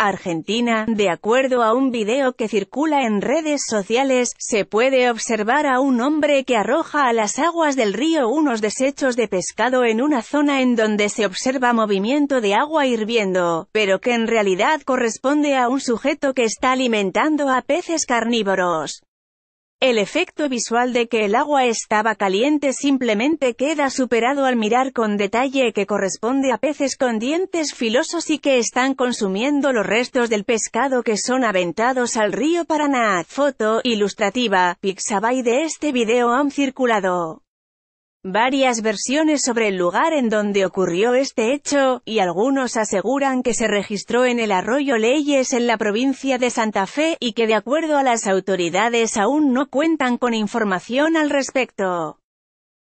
Argentina, de acuerdo a un video que circula en redes sociales, se puede observar a un hombre que arroja a las aguas del río unos desechos de pescado en una zona en donde se observa movimiento de agua hirviendo, pero que en realidad corresponde a un sujeto que está alimentando a peces carnívoros. El efecto visual de que el agua estaba caliente simplemente queda superado al mirar con detalle que corresponde a peces con dientes filosos y que están consumiendo los restos del pescado que son aventados al río Paraná. Foto ilustrativa, Pixabay de este video han circulado varias versiones sobre el lugar en donde ocurrió este hecho, y algunos aseguran que se registró en el arroyo Leyes en la provincia de Santa Fe, y que de acuerdo a las autoridades aún no cuentan con información al respecto.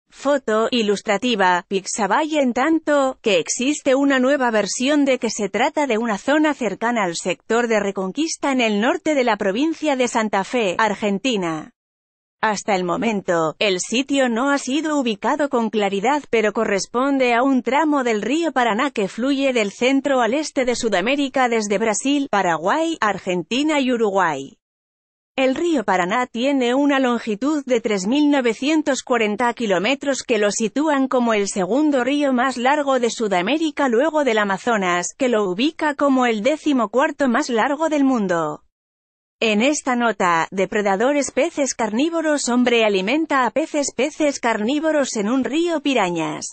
Foto ilustrativa, Pixabay en tanto, que existe una nueva versión de que se trata de una zona cercana al sector de Reconquista en el norte de la provincia de Santa Fe, Argentina. Hasta el momento, el sitio no ha sido ubicado con claridad pero corresponde a un tramo del río Paraná que fluye del centro al este de Sudamérica desde Brasil, Paraguay, Argentina y Uruguay. El río Paraná tiene una longitud de 3.940 kilómetros que lo sitúan como el segundo río más largo de Sudamérica luego del Amazonas, que lo ubica como el décimo más largo del mundo. En esta nota, depredadores peces carnívoros hombre alimenta a peces peces carnívoros en un río pirañas.